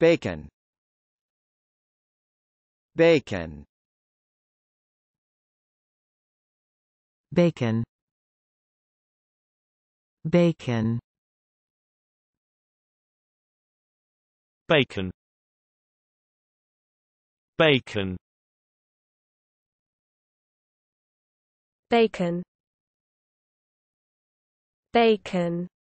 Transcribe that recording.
Bacon Bacon Bacon Bacon Bacon Bacon Bacon Bacon